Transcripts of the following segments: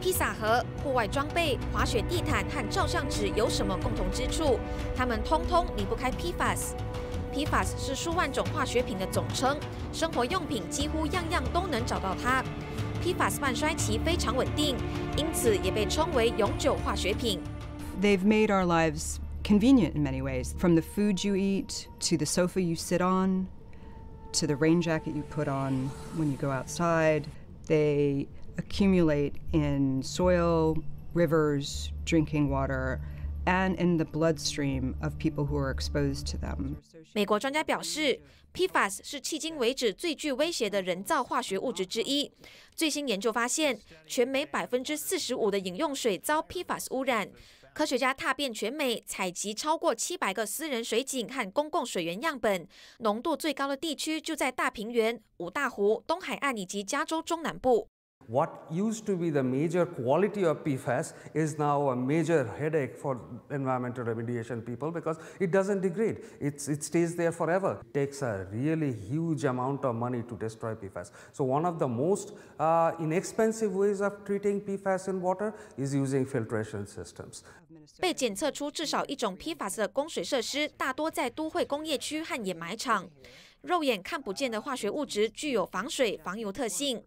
披萨盒、户外装备、滑雪地毯和照相纸有什么共同之处？它们通通离不开 PFAS。PFAS 是数万种化学品的总称，生活用品几乎样样都能找到它。PFAS 半衰期非常稳定，因此也被称为永久化学品。They've made our lives convenient in many ways, from the food you eat to the sofa you sit on. To the rain jacket you put on when you go outside. They accumulate in soil rivers drinking water and in the bloodstream of people who are exposed to them 美国专家表示 pfas 是迄今为止最具威胁的人造化学物质之一最新研究发现全美百分之四十五的饮用水遭 pfas 污染科学家踏遍全美采集超过七百个私人水井和公共水源样本浓度最高的地区就在大平原五大湖东海岸以及加州中南部 what used to be the major quality of PFAS is now a major headache for environmental remediation people because it doesn't degrade. It's, it stays there forever. It takes a really huge amount of money to destroy PFAS. So one of the most uh, inexpensive ways of treating PFAS in water is using filtration systems. 被检测出至少一种 PFAS 的供水设施，大多在都会工业区和掩埋场。肉眼看不见的化学物质具有防水、防油特性，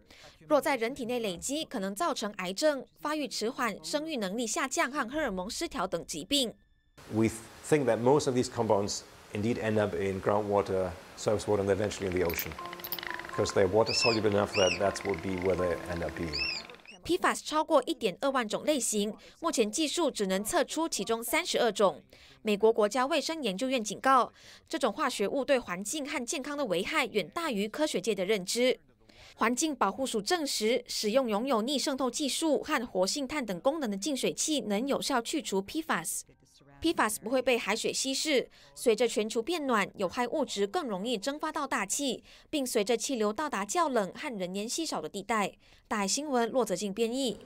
若在人体内累积，可能造成癌症、发育迟缓、生育能力下降和荷尔蒙失调等疾病。We think that most of these compounds indeed end up in groundwater, surface water, and eventually in the ocean because they're water soluble enough that that w o u l be where they end up being. PFAS 超过一点二万种类型，目前技术只能测出其中三十二种。美国国家卫生研究院警告，这种化学物对环境和健康的危害远大于科学界的认知。环境保护署证实，使用拥有逆渗透技术和活性炭等功能的净水器，能有效去除 PFAS。PFAS 不会被海水稀释。随着全球变暖，有害物质更容易蒸发到大气，并随着气流到达较冷和人烟稀少的地带。大新闻，骆泽静编译。